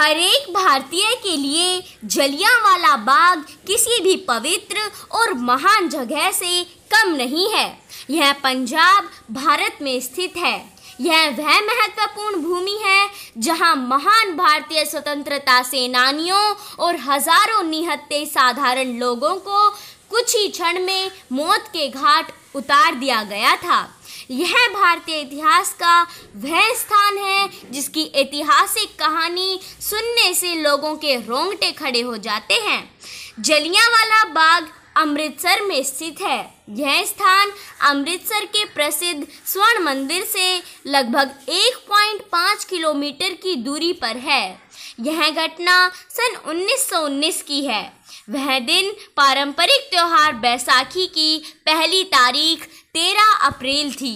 हर एक भारतीय के लिए जलियांवाला बाग किसी भी पवित्र और महान जगह से कम नहीं है यह पंजाब भारत में स्थित है यह वह महत्वपूर्ण भूमि है जहां महान भारतीय स्वतंत्रता सेनानियों और हजारों निहत्ते साधारण लोगों को कुछ ही क्षण में मौत के घाट उतार दिया गया था यह भारतीय इतिहास का वह स्थान है जिसकी ऐतिहासिक कहानी सुनने से लोगों के रोंगटे खड़े हो जाते हैं जलियावाला बाग अमृतसर में स्थित है यह स्थान अमृतसर के प्रसिद्ध स्वर्ण मंदिर से लगभग 1.5 किलोमीटर की दूरी पर है यह घटना सन 1919 की है वह दिन पारंपरिक त्यौहार बैसाखी की पहली तारीख 13 अप्रैल थी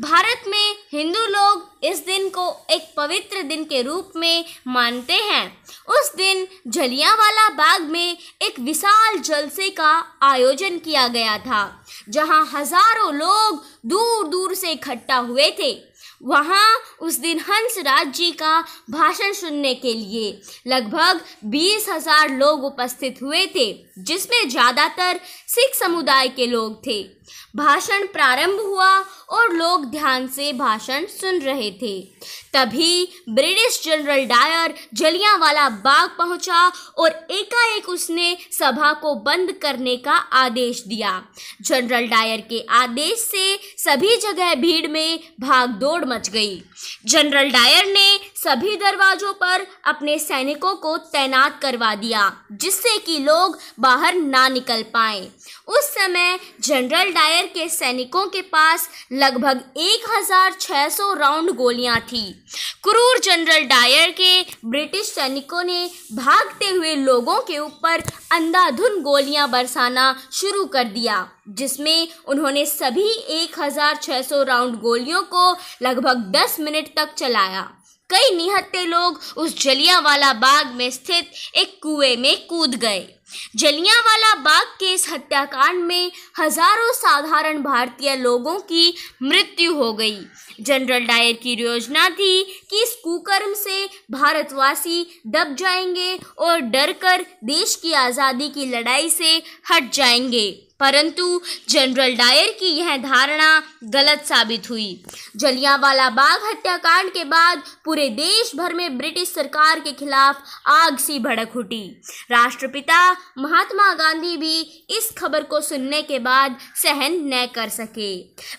भारत में हिंदू लोग इस दिन को एक पवित्र दिन के रूप में मानते हैं उस दिन जलियावाला बाग में एक विशाल जलसे का आयोजन किया गया था जहां हजारों लोग दूर दूर से इकट्ठा हुए थे वहां उस दिन हंसराज जी का भाषण सुनने के लिए लगभग बीस हजार लोग उपस्थित हुए थे जिसमें ज़्यादातर सिख समुदाय के लोग थे भाषण प्रारंभ हुआ और लोग ध्यान से भाषण सुन रहे थे तभी British General Dyer Jallianwala Bagh पहुंचा और एकाएक उसने सभा को बंद करने का आदेश दिया जनरल डायर के आदेश से सभी जगह भीड़ में भागदौड़ मच गई जनरल डायर ने सभी दरवाजों पर अपने सैनिकों को तैनात करवा दिया जिससे कि लोग बाहर ना निकल पाए उस समय जनरल डायर के सैनिकों के पास लगभग 1600 राउंड गोलियां थी क्रूर जनरल डायर के ब्रिटिश सैनिकों ने भागते हुए लोगों के ऊपर अंधाधुन गोलियां बरसाना शुरू कर दिया जिसमें उन्होंने सभी 1600 राउंड गोलियों को लगभग 10 मिनट तक चलाया कई निहत्ते लोग उस वाला बाग में स्थित एक कुएं में कूद गए जलियांवाला बाग के इस हत्याकांड में हजारों साधारण भारतीय लोगों की मृत्यु हो गई जनरल डायर की योजना थी कि इस कुकर्म से भारतवासी दब जाएंगे और डरकर देश की आज़ादी की लड़ाई से हट जाएंगे परंतु जनरल डायर की यह धारणा गलत साबित हुई जलियांवाला बाग हत्याकांड के बाद पूरे देश भर में ब्रिटिश सरकार के खिलाफ आग सी भड़क उठी राष्ट्रपिता महात्मा गांधी भी इस खबर को सुनने के बाद सहन न कर सके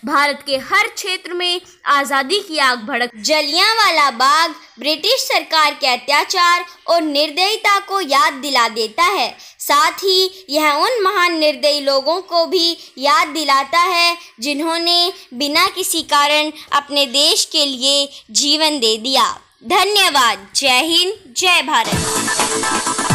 भारत के हर क्षेत्र में आज़ादी की आग भड़क जलिया वाला बाग ब्रिटिश सरकार के अत्याचार और निर्दयता को याद दिला देता है साथ ही यह उन महान निर्दयी लोगों को भी याद दिलाता है जिन्होंने बिना किसी कारण अपने देश के लिए जीवन दे दिया धन्यवाद जय हिंद जय भारत